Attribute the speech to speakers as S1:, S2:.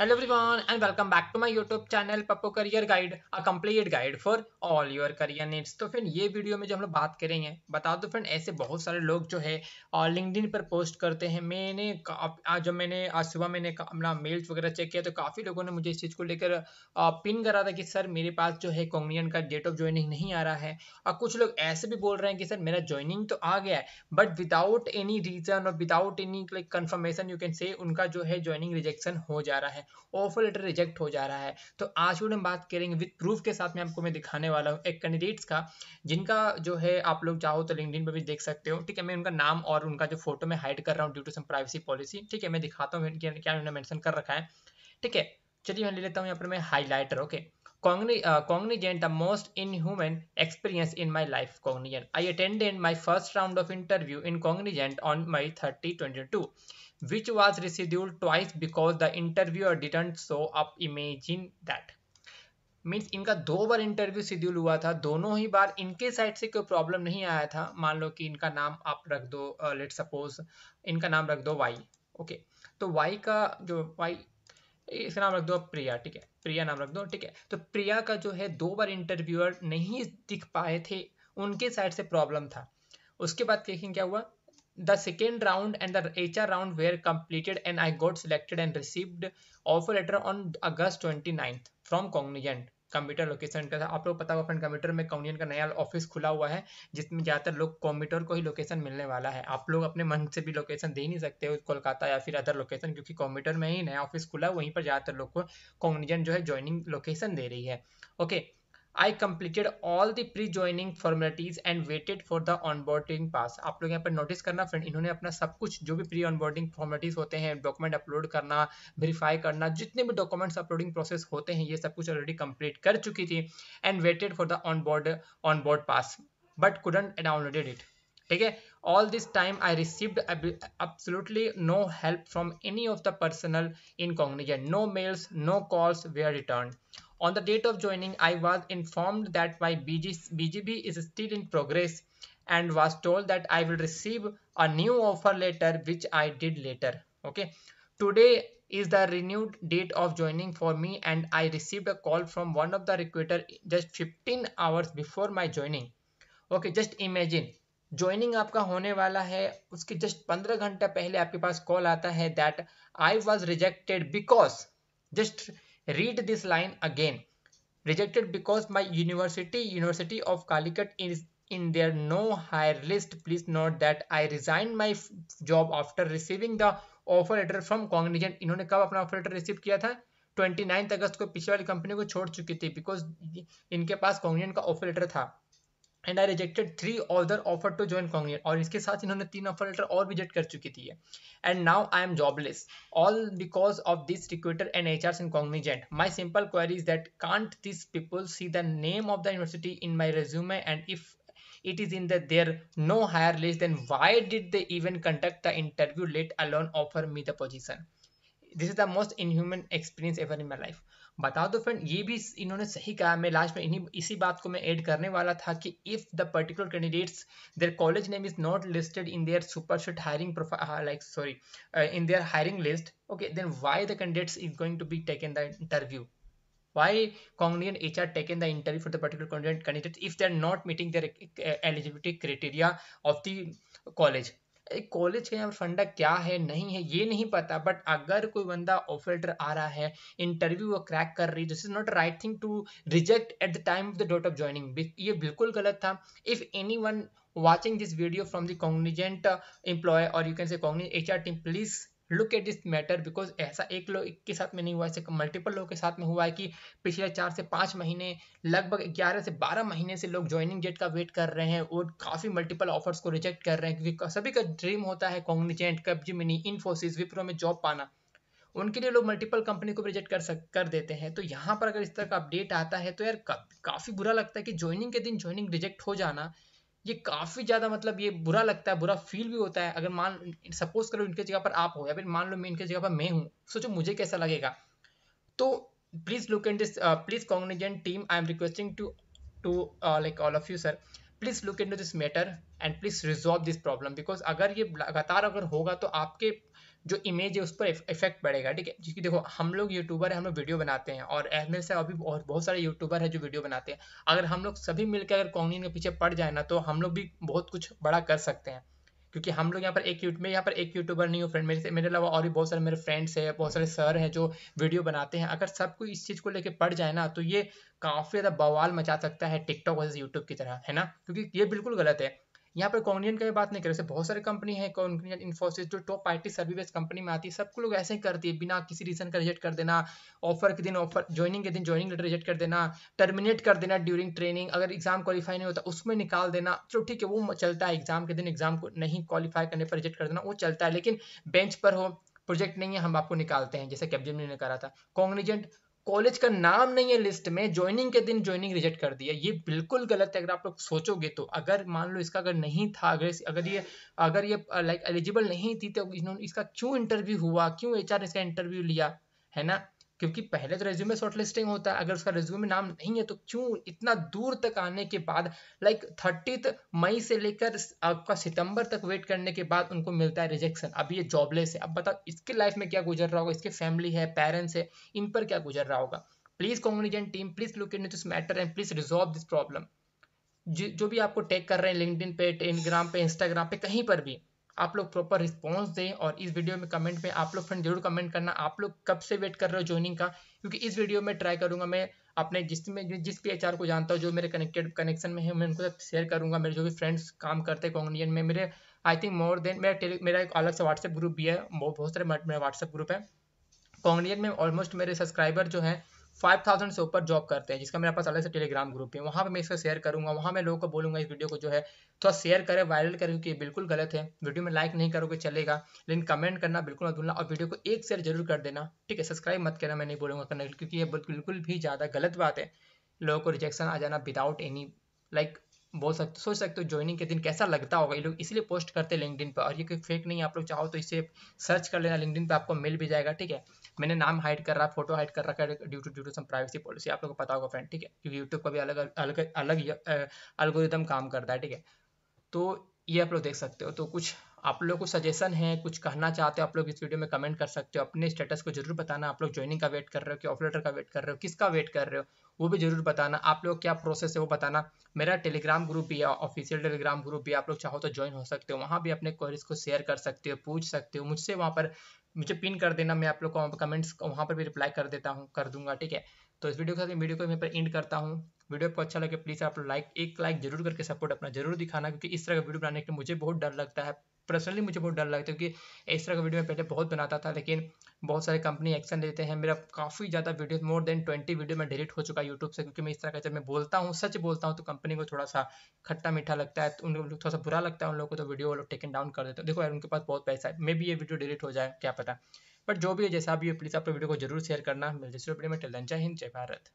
S1: Hello everyone and welcome back to my YouTube channel Pappu career guide a complete guide for all your career needs तो friend ये video में जो हम लोग बात करेंगे बता दो फ्रेंड ऐसे बहुत सारे लोग जो है लिंकडिन पर पोस्ट करते हैं मैंने आज जब मैंने आज सुबह मैंने अपना मेल्स वगैरह चेक किया तो काफ़ी लोगों ने मुझे इस चीज़ को लेकर पिन करा था कि सर मेरे पास जो है कॉन्ग्नियन का डेट ऑफ ज्वाइनिंग नहीं आ रहा है और कुछ लोग ऐसे भी बोल रहे हैं कि सर मेरा ज्वाइनिंग तो आ गया है बट विदाउट एनी रीज़न और without any like confirmation you can say उनका जो है ज्वाइनिंग रिजेक्शन हो जा रहा है ऑफर लेटर रिजेक्ट हो जा रहा है तो आज वीडियो में बात करेंगे विद प्रूफ के साथ में आपको मैं दिखाने वाला हूँ एक कैंडिडेट्स का जिनका जो है आप लोग चाहो तो लिंकडिन पर भी देख सकते हो ठीक है मैं उनका नाम और उनका जो फोटो मैं हाइड कर रहा हूँ due to some privacy policy ठीक है मैं दिखाता हूँ क्या उन्होंने मैंशन कर रखा है ठीक है चलिए मैं ले लेता हूँ यहाँ पर मैं highlighter okay Cognizant most inhuman experience in my life Cognizant I attended my first round of interview in Cognizant on on thirty twenty two which was rescheduled twice because the interviewer didn't show up imagine that means इनका दो बार interview schedule हुआ था दोनों ही बार इनके side से कोई problem नहीं आया था मान लो कि इनका नाम आप रख दो लेट uh, सपोज इनका नाम रख दो वाई ओके okay. तो वाई का जो वाई इसका नाम रख दो प्रिया ठीक है प्रिया नाम रख दो ठीक है तो प्रिया का जो है दो बार इंटरव्यूअर नहीं दिख पाए थे उनके साइड से प्रॉब्लम था उसके बाद देखें क्या हुआ the second round and the HR round were completed and I got selected and received offer letter on August 29th from Cognizant. Computer location का था आप लोग पता होगा फ्रेंड कंप्यूटर में कॉन्यन का नया ऑफिस खुला हुआ है जिसमें ज़्यादातर लोग कंप्यूटर को ही लोकेशन मिलने वाला है आप लोग अपने मन से भी लोकेशन दे नहीं सकते हो कोलकाता या फिर अदर लोकेशन क्योंकि कंप्यूटर में ही नया ऑफिस खुला है वहीं पर ज़्यादातर लोग को कॉन्जन जो है ज्वाइनिंग लोकेशन दे रही है okay I completed all the pre joining formalities and waited for the onboarding pass आप लोग यहाँ पर नोटिस करना फ्रेंड इन्होंने अपना सब कुछ जो भी प्री ऑनबोर्डिंग फॉर्मेलिटीज होते हैं डॉक्यूमेंट अपलोड करना वेरीफाई करना जितने भी डॉक्यूमेंट्स अपलोडिंग प्रोसेस होते हैं ये सब कुछ ऑलरेडी कंप्लीट कर चुकी थी and waited for the onboard onboard pass but couldn't downloaded it ठीक है all this time I received absolutely no help from any of the personal in cognizant no mails no calls where return On the date of joining, I was informed that my BGB is still in progress and was told that I will receive a new offer letter, which I did later. Okay. Today is the renewed date of joining for me and I received a call from one of the recruiter just 15 hours before my joining. Okay, just imagine joining आपका होने वाला है उसके just 15 घंटा पहले आपके पास call आता है that I was rejected because just read this line again rejected because my university university of calicut is in their no hire list please note that i resigned my job after receiving the offer letter from Cognizant इन्होंने कब अपना offer letter receive किया था 29 अगस्त को पिछले वाली company को छोड़ चुकी थी बिकॉज इनके पास कॉग्निजेंट का ऑफर लेटर था and I rejected three other offer to join congress और इसके साथ इन्होंने तीन ऑफर लेटर और रिजेक्ट कर चुकी थी and now I am jobless all because of this recruiter and H R in Cognizant my simple query is that can't this people see the name of the university in my resume and if it is in the their no higher list then why did they even conduct the interview let alone offer me the position this is the most inhuman experience ever in my life बता दो friend ये भी इन्होंने सही कहा मैं last में इन्हीं इसी बात को मैं ऐड करने वाला था कि if the particular candidates their college name is not listed in their super shit hiring like sorry in their hiring list okay then why the candidates is going to be taken the interview why congregant HR taken the interview for the particular candidate if they are not meeting their uh, eligibility criteria of the college. एक college का यहाँ पर फंडा क्या है नहीं है ये नहीं पता बट अगर कोई बंदा ऑफिल्टर आ रहा है इंटरव्यू वो क्रैक कर रही this is not right thing to reject at the time of the date of joining ये बिल्कुल गलत था if any one watching this video from cognizant employee और you can say say H R team please look at this matter because ऐसा एक लोग के साथ में नहीं हुआ ऐसे मल्टीपल लोग के साथ में हुआ है कि पिछले चार से पाँच महीने लगभग ग्यारह से बारह महीने से लोग ज्वाइनिंग डेट का वेट कर रहे हैं और काफ़ी मल्टीपल ऑफर्स को रिजेक्ट कर रहे हैं क्योंकि सभी का ड्रीम होता है कब जिमिनी इन्फोसिस विप्रो में जॉब पाना उनके लिए लोग मल्टीपल कंपनी को रिजेक्ट कर सक कर देते हैं तो यहाँ पर अगर इस तरह का अपडेट आता है तो यार काफ़ी बुरा लगता है कि ज्वाइनिंग के दिन ज्वाइनिंग रिजेक्ट हो जाना ये काफ़ी ज़्यादा मतलब ये बुरा लगता है बुरा फील भी होता है अगर मान सपोज करो इनके जगह पर आप हो या फिर मान लो मैं इनके जगह पर मैं हूँ सोचो मुझे कैसा लगेगा तो please look in this please Cognizant team I am requesting to to like all of you sir please look in this matter and please resolve this problem because अगर ये लगातार अगर होगा तो आपके जो इमेज है उस पर इफेक्ट पड़ेगा ठीक है जिसकी देखो हम लोग यूट्यूबर है हम लोग वीडियो बनाते हैं और मेरे से अभी बहुत बहुत सारे यूट्यूबर है जो वीडियो बनाते हैं अगर हम लोग सभी मिलकर अगर कॉन्गिन के पीछे पड़ जाए ना तो हम लोग भी बहुत कुछ बड़ा कर सकते हैं क्योंकि हम लोग यहाँ पर एक यूट्यूब में यहाँ पर एक यूट्यूबर नहीं हो फ्रेंड मेरे मेरे अलावा और भी बहुत सारे मेरे फ्रेंड्स हैं बहुत सारे सर हैं जो वीडियो बनाते हैं अगर सबको इस चीज़ को लेके पड़ जाए ना तो ये काफ़ी ज़्यादा बवाल मचा सकता है टिकटॉक वर्सेज यूट्यूब की तरह है ना क्योंकि ये बिल्कुल गलत है यहाँ पर कॉन्डियन का बात नहीं कर रहे बहुत सारी कंपनी है कॉन्डियन इन्फोसिस जो टॉप आई सर्विस कंपनी में आती है सबको लोग ऐसे ही करती है बिना किसी रीजन का रिजेक्ट कर देना ऑफर के दिन ऑफर ज्वाइनिंग के दिन ज्वाइनिंग लेटर रिजेक्ट कर देना टर्मिनेट कर देना ड्यूरिंग ट्रेनिंग अगर एग्जाम क्वालिफाई नहीं होता उसमें निकाल देना चलो तो ठीक है वो चलता है एग्जाम के दिन एग्जाम को नहीं क्वालिफाई करने पर रिजेक्ट कर देना वो चलता है लेकिन बेंच पर हो प्रोजेक्ट नहीं है हम आपको निकालते हैं जैसे कैप्जन ने करा था कॉग्निजेंट कॉलेज का नाम नहीं है लिस्ट में ज्वाइनिंग के दिन ज्वाइनिंग रिजेक्ट कर दिया ये बिल्कुल गलत है अगर आप लोग सोचोगे तो अगर मान लो इसका अगर नहीं था अगर अगर ये अगर ये लाइक एलिजिबल नहीं थी तो इसका क्यों इंटरव्यू हुआ क्यों एच इसका इंटरव्यू लिया है ना क्योंकि पहले तो रेज्यूमे शॉर्ट लिस्टिंग होता है अगर उसका रेज्यूमे नाम नहीं है तो क्यों इतना दूर तक आने के बाद लाइक थर्टी मई से लेकर आपका सितंबर तक वेट करने के बाद उनको मिलता है रिजेक्शन अब ये जॉबलेस है अब बताओ इसके लाइफ में क्या गुजर रहा होगा इसके फैमिली है पेरेंट्स है इन पर क्या गुजर रहा होगा please communicate team please look in this matter and please resolve this problem जो भी आपको टेक कर रहे हैं लिंकड पे टेलीग्राम पे इंस्टाग्राम पे कहीं पर भी आप लोग प्रॉपर रिस्पॉन्स दें और इस वीडियो में कमेंट में आप लोग फ्रेंड जरूर कमेंट करना आप लोग कब से वेट कर रहे हो ज्वाइनिंग का क्योंकि इस वीडियो में ट्राई करूंगा मैं अपने जिसमें जिस भी एच को जानता हूँ जो मेरे कनेक्टेड कनेक्शन में है मैं उनको शेयर करूंगा मेरे जो भी फ्रेंड्स काम करते हैं कॉन्गनियन में मेरे आई थिंक मोर देन मेरा टेली मेरा एक अलग से व्हाट्सएप ग्रुप भी है बहुत सारे मेरा व्हाट्सएप ग्रुप है कॉन्गनियन में ऑलमोस्ट मेरे सब्सक्राइबर जो हैं फाइव थाउजेंड से ऊपर जॉब करते हैं जिसका मेरे पास अलग से टेलीग्राम ग्रुप है वहाँ पे मैं इसको शेयर करूँगा वहाँ मैं लोगों को बोलूँगा इस वीडियो को जो है थोड़ा तो शेयर करें वायरल करें क्योंकि बिल्कुल गलत है वीडियो में लाइक नहीं करोगे चलेगा लेकिन कमेंट करना बिल्कुल मत भूलना और वीडियो को एक शेयर जरूर कर देना ठीक है सब्सक्राइब मत करना मैं नहीं बोलूँगा करना क्योंकि ये बिल्कुल भी ज़्यादा गलत बात है लोगों को रिजेक्शन आ जाना विदाउट एनी लाइक बोल सकते सोच सकते हो ज्वाइनिंग के दिन कैसा लगता होगा ये लोग इसलिए पोस्ट करते हैं लिंकडिन पर और ये कोई फेक नहीं है आप लोग चाहो तो इसे सर्च कर लेना लिंकडिन पर आपको मिल भी जाएगा ठीक है मैंने नाम हाइड कर रहा फोटो हाइड कर रखा due to due to some privacy policy आप लोगों को पता होगा फ्रेंड ठीक है क्योंकि यूट्यूब का भी अलग अलग अलग अलगोरिदम काम करता है ठीक है तो ये आप लोग देख सकते हो तो कुछ आप लोग को सजेशन है कुछ कहना चाहते हो आप लोग इस वीडियो में कमेंट कर सकते हो अपने स्टेटस को जरूर बताना आप लोग ज्वाइनिंग का वेट कर रहे हो कि ऑफ का वेट कर रहे हो किसका वेट कर रहे हो वो भी जरूर बताना आप लोग क्या प्रोसेस है वो बताना मेरा टेलीग्राम ग्रुप भी है ऑफिशियल टेलीग्राम ग्रुप भी आप लोग चाहो तो ज्वाइन हो सकते हो वहाँ भी अपने क्वेरीज को शेयर कर सकते हो पूछ सकते हो मुझसे वहाँ पर मुझे पिन कर देना मैं आप लोग को कमेंट्स वहाँ पर भी रिप्लाई कर देता हूँ कर दूंगा ठीक है तो इस वीडियो के साथ वीडियो को यहाँ पर एंड करता हूँ वीडियो को अच्छा लगे प्लीज़ आप लाइक एक लाइक जरूर करके सपोर्ट अपना जरूर दिखाना क्योंकि इस तरह का वीडियो बनाने के लिए मुझे बहुत डर लगता है पर्सनली मुझे बहुत डर लगता है क्योंकि इस तरह का वीडियो मैं पहले बहुत बनाता था लेकिन बहुत सारे कंपनी एक्शन लेते हैं मेरा काफ़ी ज़्यादा video more than twenty video मैं डिलीट हो चुका है यूट्यूब से क्योंकि मैं इस तरह का जब मैं बोलता हूँ सच बोलता हूँ तो कंपनी को थोड़ा सा खट्टा मीठा लगता है तो उन लोग थोड़ा सा बुरा लगता है उन लोगों को तो वीडियो वो लोग टेकन डाउन कर देते हैं देखो यार उनके पास बहुत पैसा है मे भी ये वीडियो डिलीट हो जाए क्या पता बट जो भी है जैसा भी है प्लीज़ आप वीडियो को जरूर शेयर करना मिलते वीडियो में टेलन जय हिंद जय भारत